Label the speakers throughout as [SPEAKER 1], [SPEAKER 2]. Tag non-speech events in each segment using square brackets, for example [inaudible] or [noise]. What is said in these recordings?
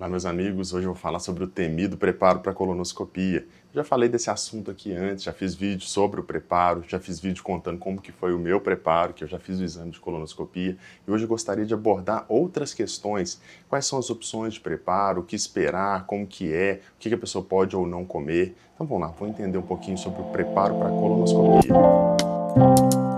[SPEAKER 1] Olá, meus amigos. Hoje eu vou falar sobre o temido preparo para colonoscopia. Já falei desse assunto aqui antes, já fiz vídeo sobre o preparo, já fiz vídeo contando como que foi o meu preparo, que eu já fiz o exame de colonoscopia, e hoje eu gostaria de abordar outras questões, quais são as opções de preparo, o que esperar, como que é, o que a pessoa pode ou não comer. Então vamos lá, vou entender um pouquinho sobre o preparo para colonoscopia. Música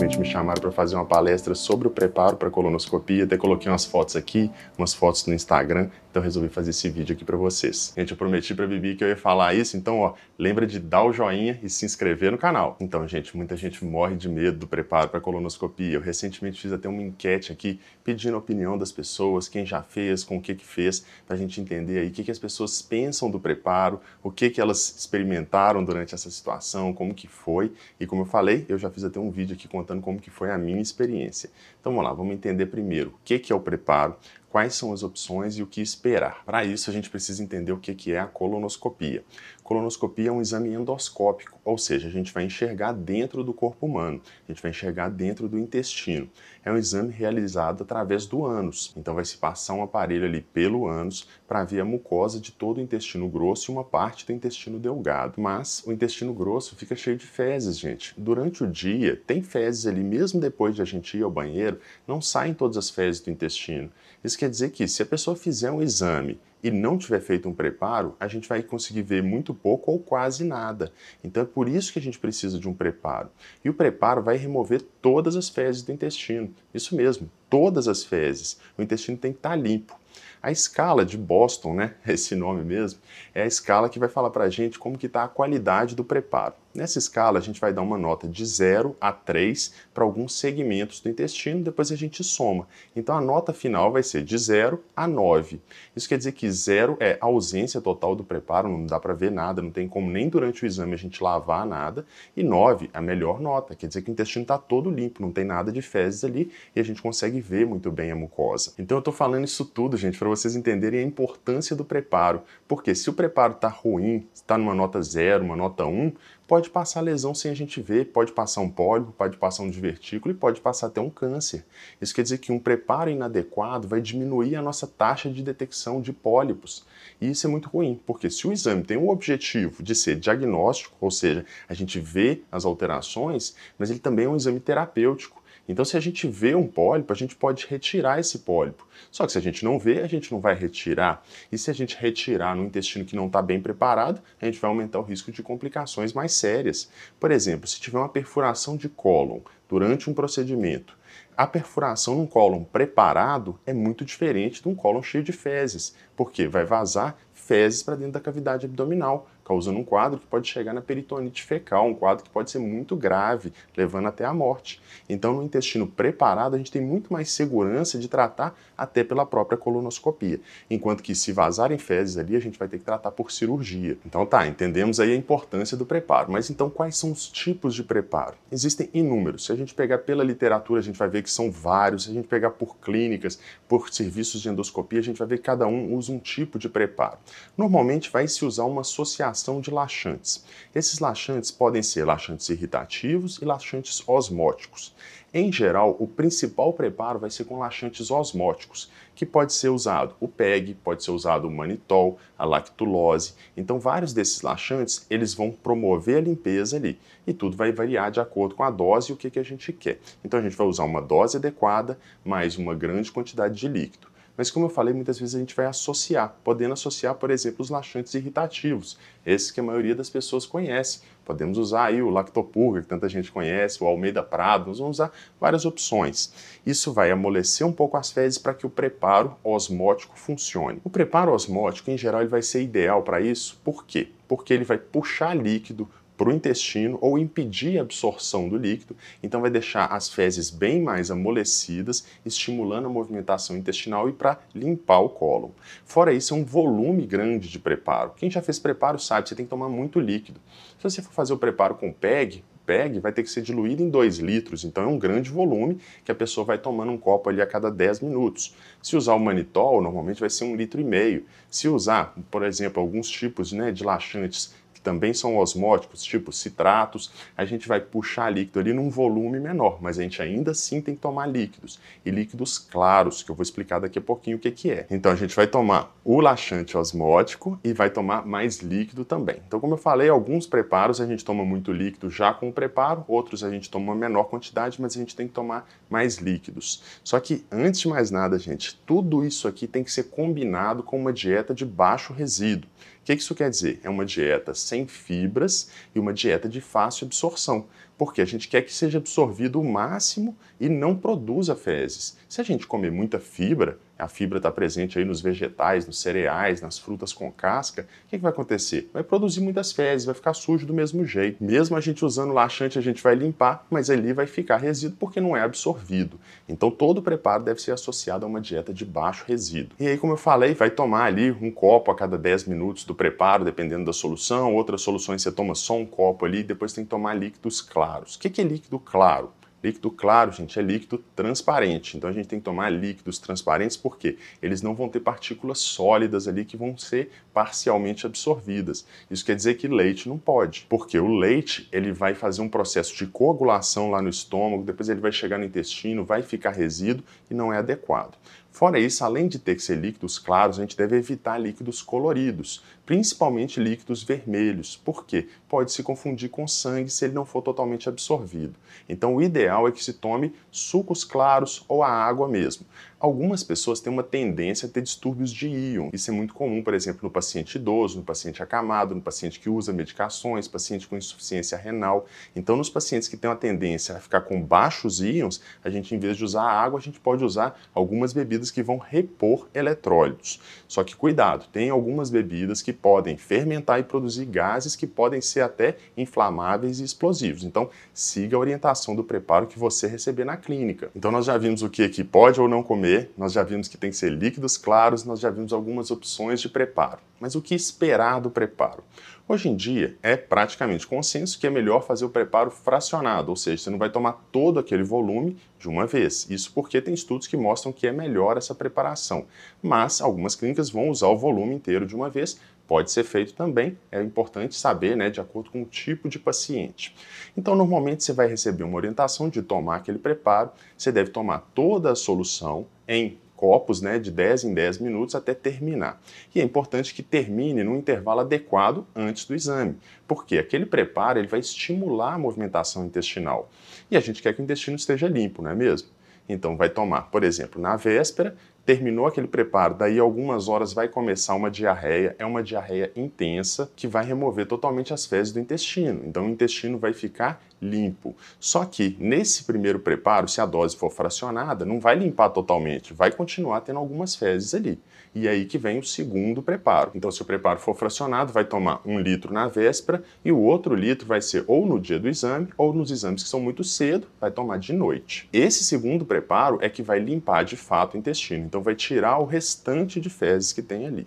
[SPEAKER 1] recentemente me chamaram para fazer uma palestra sobre o preparo para colonoscopia, até coloquei umas fotos aqui, umas fotos no Instagram, então resolvi fazer esse vídeo aqui para vocês. Gente, eu prometi para Bibi que eu ia falar isso, então ó, lembra de dar o joinha e se inscrever no canal. Então, gente, muita gente morre de medo do preparo para colonoscopia. Eu recentemente fiz até uma enquete aqui pedindo a opinião das pessoas, quem já fez, com o que que fez, para a gente entender aí o que que as pessoas pensam do preparo, o que que elas experimentaram durante essa situação, como que foi. E como eu falei, eu já fiz até um vídeo aqui contando como que foi a minha experiência. Então vamos lá, vamos entender primeiro o que que é o preparo, quais são as opções e o que esperar. Para isso, a gente precisa entender o que é a colonoscopia. Colonoscopia é um exame endoscópico, ou seja, a gente vai enxergar dentro do corpo humano, a gente vai enxergar dentro do intestino é um exame realizado através do ânus. Então vai se passar um aparelho ali pelo ânus para ver a mucosa de todo o intestino grosso e uma parte do intestino delgado. Mas o intestino grosso fica cheio de fezes, gente. Durante o dia, tem fezes ali, mesmo depois de a gente ir ao banheiro, não saem todas as fezes do intestino. Isso quer dizer que se a pessoa fizer um exame e não tiver feito um preparo, a gente vai conseguir ver muito pouco ou quase nada. Então é por isso que a gente precisa de um preparo. E o preparo vai remover todas as fezes do intestino. Isso mesmo, todas as fezes. O intestino tem que estar tá limpo. A escala de Boston, né, [laughs] esse nome mesmo, é a escala que vai falar para a gente como que está a qualidade do preparo. Nessa escala, a gente vai dar uma nota de 0 a 3 para alguns segmentos do intestino, depois a gente soma. Então a nota final vai ser de 0 a 9. Isso quer dizer que 0 é ausência total do preparo, não dá para ver nada, não tem como nem durante o exame a gente lavar nada, e 9 a melhor nota, quer dizer que o intestino está todo limpo, não tem nada de fezes ali e a gente consegue ver muito bem a mucosa. Então eu estou falando isso tudo, gente, para vocês entenderem a importância do preparo, porque se o preparo está ruim, está numa nota 0, uma nota 1, um, pode passar lesão sem a gente ver, pode passar um pólipo, pode passar um divertículo e pode passar até um câncer. Isso quer dizer que um preparo inadequado vai diminuir a nossa taxa de detecção de pólipos. E isso é muito ruim, porque se o exame tem o objetivo de ser diagnóstico, ou seja, a gente vê as alterações, mas ele também é um exame terapêutico. Então, se a gente vê um pólipo, a gente pode retirar esse pólipo. Só que se a gente não vê, a gente não vai retirar. E se a gente retirar no intestino que não está bem preparado, a gente vai aumentar o risco de complicações mais sérias. Por exemplo, se tiver uma perfuração de cólon durante um procedimento, a perfuração num cólon preparado é muito diferente de um cólon cheio de fezes, porque vai vazar fezes para dentro da cavidade abdominal, causando um quadro que pode chegar na peritonite fecal, um quadro que pode ser muito grave, levando até à morte. Então, no intestino preparado, a gente tem muito mais segurança de tratar até pela própria colonoscopia. Enquanto que se vazarem fezes ali, a gente vai ter que tratar por cirurgia. Então tá, entendemos aí a importância do preparo. Mas então quais são os tipos de preparo? Existem inúmeros. Se a gente pegar pela literatura, a gente vai ver que são vários. Se a gente pegar por clínicas, por serviços de endoscopia, a gente vai ver que cada um usa um tipo de preparo. Normalmente vai se usar uma associação formação de laxantes. Esses laxantes podem ser laxantes irritativos e laxantes osmóticos. Em geral, o principal preparo vai ser com laxantes osmóticos, que pode ser usado o PEG, pode ser usado o manitol, a lactulose. Então, vários desses laxantes, eles vão promover a limpeza ali. E tudo vai variar de acordo com a dose e o que, que a gente quer. Então, a gente vai usar uma dose adequada, mais uma grande quantidade de líquido. Mas como eu falei, muitas vezes a gente vai associar, podendo associar, por exemplo, os laxantes irritativos, esses que a maioria das pessoas conhece. Podemos usar aí o Lactopurga, que tanta gente conhece, o Almeida Prado, nós vamos usar várias opções. Isso vai amolecer um pouco as fezes para que o preparo osmótico funcione. O preparo osmótico, em geral, ele vai ser ideal para isso, por quê? Porque ele vai puxar líquido para o intestino ou impedir a absorção do líquido, então vai deixar as fezes bem mais amolecidas, estimulando a movimentação intestinal e para limpar o cólon. Fora isso, é um volume grande de preparo. Quem já fez preparo sabe, você tem que tomar muito líquido. Se você for fazer o preparo com PEG, PEG vai ter que ser diluído em 2 litros, então é um grande volume que a pessoa vai tomando um copo ali a cada 10 minutos. Se usar o manitol, normalmente vai ser um litro e meio. Se usar, por exemplo, alguns tipos né, de laxantes que também são osmóticos, tipo citratos, a gente vai puxar líquido ali num volume menor, mas a gente ainda assim tem que tomar líquidos. E líquidos claros, que eu vou explicar daqui a pouquinho o que, que é. Então a gente vai tomar o laxante osmótico e vai tomar mais líquido também. Então, como eu falei, alguns preparos a gente toma muito líquido já com o preparo, outros a gente toma uma menor quantidade, mas a gente tem que tomar mais líquidos. Só que antes de mais nada, gente, tudo isso aqui tem que ser combinado com uma dieta de baixo resíduo o que isso quer dizer? É uma dieta sem fibras e uma dieta de fácil absorção, porque a gente quer que seja absorvido o máximo e não produza fezes. Se a gente comer muita fibra, a fibra está presente aí nos vegetais, nos cereais, nas frutas com casca, o que, que, vai acontecer? Vai produzir muitas fezes, vai ficar sujo do mesmo jeito. Mesmo a gente usando laxante, a gente vai limpar, mas ali vai ficar resíduo porque não é absorvido. Então todo preparo deve ser associado a uma dieta de baixo resíduo. E aí, como eu falei, vai tomar ali um copo a cada 10 minutos do preparo, dependendo da solução. Outras soluções você toma só um copo ali, e depois tem que tomar líquidos claros. O que, que é líquido claro? Líquido claro, gente, é líquido transparente. Então a gente tem que tomar líquidos transparentes porque eles não vão ter partículas sólidas ali que vão ser parcialmente absorvidas. Isso quer dizer que leite não pode, porque o leite ele vai fazer um processo de coagulação lá no estômago, depois ele vai chegar no intestino, vai ficar resíduo e não é adequado. Fora isso, além de ter que ser líquidos claros, a gente deve evitar líquidos coloridos, principalmente líquidos vermelhos, porque pode se confundir com sangue se ele não for totalmente absorvido. Então, o ideal é que se tome sucos claros ou a água mesmo. Algumas pessoas têm uma tendência a ter distúrbios de íon. Isso é muito comum, por exemplo, no paciente idoso, no paciente acamado, no paciente que usa medicações, paciente com insuficiência renal. Então, nos pacientes que têm uma tendência a ficar com baixos íons, a gente, em vez de usar água, a gente pode usar algumas bebidas que vão repor eletrólitos. Só que cuidado, tem algumas bebidas que podem fermentar e produzir gases que podem ser até inflamáveis e explosivos. Então, siga a orientação do preparo que você receber na clínica. Então, nós já vimos o que, que pode ou não comer comer, nós já vimos que tem que ser líquidos claros, nós já vimos algumas opções de preparo. Mas o que esperar do preparo? Hoje em dia é praticamente consenso que é melhor fazer o preparo fracionado, ou seja, você não vai tomar todo aquele volume de uma vez. Isso porque tem estudos que mostram que é melhor essa preparação. Mas algumas clínicas vão usar o volume inteiro de uma vez, pode ser feito também, é importante saber, né, de acordo com o tipo de paciente. Então, normalmente você vai receber uma orientação de tomar aquele preparo, você deve tomar toda a solução em copos né, de 10 em 10 minutos até terminar. E é importante que termine num intervalo adequado antes do exame, porque aquele preparo ele vai estimular a movimentação intestinal. E a gente quer que o intestino esteja limpo, não é mesmo? Então vai tomar, por exemplo, na véspera, terminou aquele preparo, daí algumas horas vai começar uma diarreia, é uma diarreia intensa que vai remover totalmente as fezes do intestino. Então o intestino vai ficar limpo. Só que nesse primeiro preparo, se a dose for fracionada, não vai limpar totalmente, vai continuar tendo algumas fezes ali. E aí que vem o segundo preparo. Então, se o preparo for fracionado, vai tomar um litro na véspera e o outro litro vai ser ou no dia do exame ou nos exames que são muito cedo, vai tomar de noite. Esse segundo preparo é que vai limpar de fato o intestino, então vai tirar o restante de fezes que tem ali.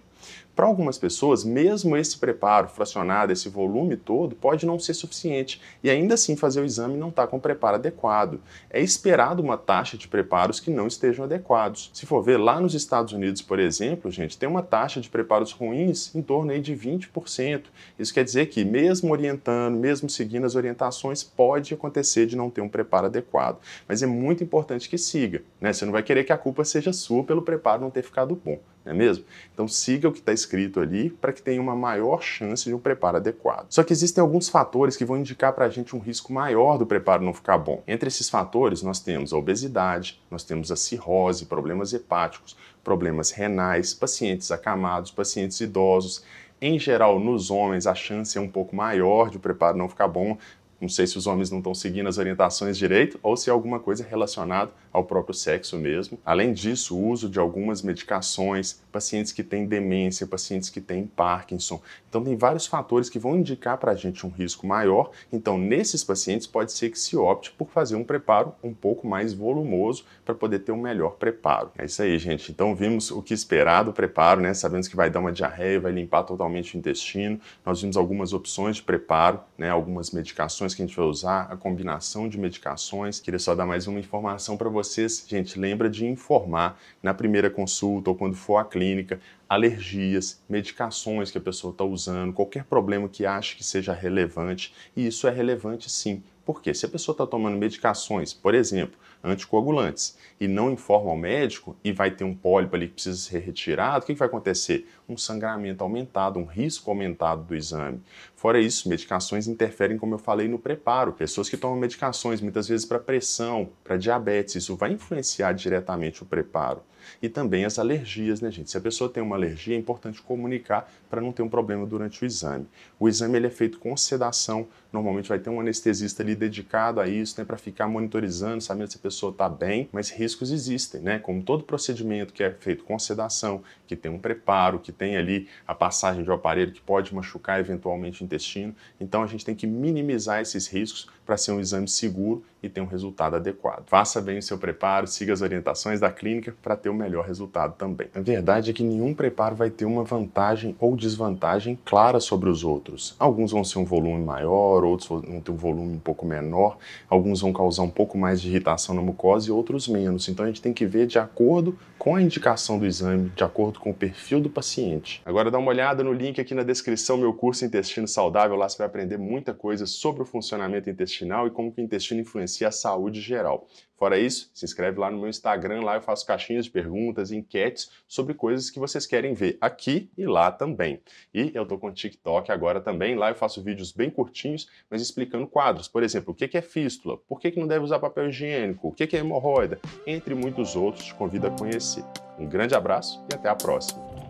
[SPEAKER 1] Para algumas pessoas, mesmo esse preparo fracionado, esse volume todo, pode não ser suficiente e ainda assim fazer o exame não está com o preparo adequado. É esperado uma taxa de preparos que não estejam adequados. Se for ver lá nos Estados Unidos, por exemplo, gente, tem uma taxa de preparos ruins em torno aí de 20%. Isso quer dizer que, mesmo orientando, mesmo seguindo as orientações, pode acontecer de não ter um preparo adequado. Mas é muito importante que siga, né? Você não vai querer que a culpa seja sua pelo preparo não ter ficado bom não é mesmo? Então siga o que está escrito ali para que tenha uma maior chance de um preparo adequado. Só que existem alguns fatores que vão indicar para a gente um risco maior do preparo não ficar bom. Entre esses fatores, nós temos a obesidade, nós temos a cirrose, problemas hepáticos, problemas renais, pacientes acamados, pacientes idosos. Em geral, nos homens, a chance é um pouco maior de o preparo não ficar bom, não sei se os homens não estão seguindo as orientações direito ou se é alguma coisa relacionada ao próprio sexo mesmo. Além disso, o uso de algumas medicações, pacientes que têm demência, pacientes que têm Parkinson. Então, tem vários fatores que vão indicar para a gente um risco maior. Então, nesses pacientes, pode ser que se opte por fazer um preparo um pouco mais volumoso para poder ter um melhor preparo. É isso aí, gente. Então, vimos o que esperar do preparo, né? Sabemos que vai dar uma diarreia, vai limpar totalmente o intestino. Nós vimos algumas opções de preparo, né? Algumas medicações medicações que a gente vai usar, a combinação de medicações. Queria só dar mais uma informação para vocês. Gente, lembra de informar na primeira consulta ou quando for à clínica alergias, medicações que a pessoa está usando, qualquer problema que ache que seja relevante. E isso é relevante sim. Porque se a pessoa está tomando medicações, por exemplo, anticoagulantes, e não informa ao médico e vai ter um pólipo ali que precisa ser retirado, o que, que vai acontecer? Um sangramento aumentado, um risco aumentado do exame. Fora isso, medicações interferem, como eu falei, no preparo. Pessoas que tomam medicações muitas vezes para pressão, para diabetes, isso vai influenciar diretamente o preparo. E também as alergias, né, gente? Se a pessoa tem uma alergia, é importante comunicar para não ter um problema durante o exame. O exame ele é feito com sedação, normalmente vai ter um anestesista ali dedicado a isso, né, para ficar monitorizando, sabendo se a pessoa está bem, mas riscos existem, né? Como todo procedimento que é feito com sedação, que tem um preparo, que tem ali a passagem de um aparelho que pode machucar eventualmente intestino. Então a gente tem que minimizar esses riscos para ser um exame seguro e ter um resultado adequado. Faça bem o seu preparo, siga as orientações da clínica para ter o um melhor resultado também. A verdade é que nenhum preparo vai ter uma vantagem ou desvantagem clara sobre os outros. Alguns vão ser um volume maior, outros vão ter um volume um pouco menor, alguns vão causar um pouco mais de irritação na mucosa e outros menos. Então a gente tem que ver de acordo com a indicação do exame, de acordo com o perfil do paciente. Agora dá uma olhada no link aqui na descrição, meu curso Intestino Saudável, lá você vai aprender muita coisa sobre o funcionamento intestinal intestinal e como que o intestino influencia a saúde geral. Fora isso, se inscreve lá no meu Instagram, lá eu faço caixinhas de perguntas, enquetes sobre coisas que vocês querem ver aqui e lá também. E eu tô com o TikTok agora também, lá eu faço vídeos bem curtinhos, mas explicando quadros. Por exemplo, o que é fístula? Por que não deve usar papel higiênico? O que é hemorroida? Entre muitos outros, te convido a conhecer. Um grande abraço e até a próxima!